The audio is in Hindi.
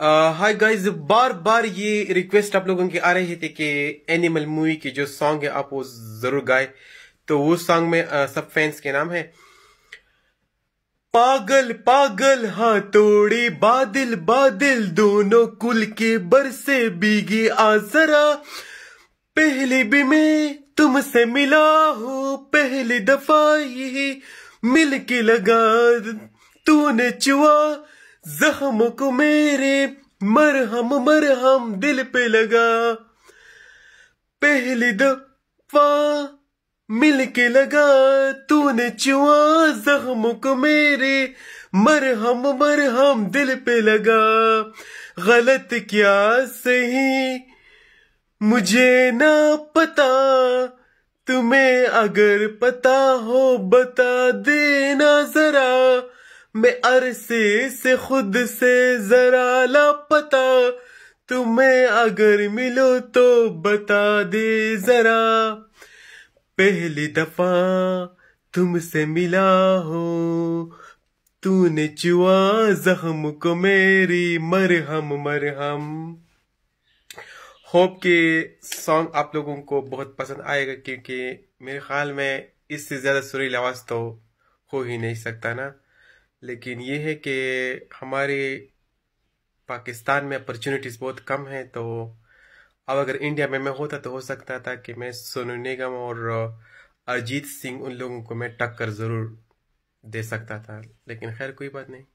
हाय गाइस बार बार ये रिक्वेस्ट आप लोगों की आ रही थी कि एनिमल मूवी की जो सॉन्ग है आप वो जरूर गाए तो वो सॉन्ग में uh, सब फैंस के नाम है पागल पागल हाँ, तोड़ी बादल बादल दोनों कुल के बरसे बीगी आजरा पहले भी मैं तुमसे मिला हूँ पहली दफा ये मिल के लगा तूने चुआ जख्म को मेरे मरहम मरहम दिल पे लगा पहली दफा मिलके लगा तूने चुआ जख्म को मेरे मरहम मरहम दिल पे लगा गलत क्या सही मुझे ना पता तुम्हें अगर पता हो बता देना जरा मैं अरसे से खुद से जरा लापता तुम्हें अगर मिलो तो बता दे जरा पहली दफा तुमसे मिला हो तूने चुआ जख्म को मेरी मरहम मरहम होप के सॉन्ग आप लोगों को बहुत पसंद आएगा क्योंकि मेरे ख्याल में इससे ज़्यादा सुरील आवाज़ तो हो ही नहीं सकता ना लेकिन ये है कि हमारे पाकिस्तान में अपॉर्चुनिटीज़ बहुत कम हैं तो अब अगर इंडिया में मैं होता तो हो सकता था कि मैं सोनू निगम और अरिजीत सिंह उन लोगों को मैं टक्कर ज़रूर दे सकता था लेकिन खैर कोई बात नहीं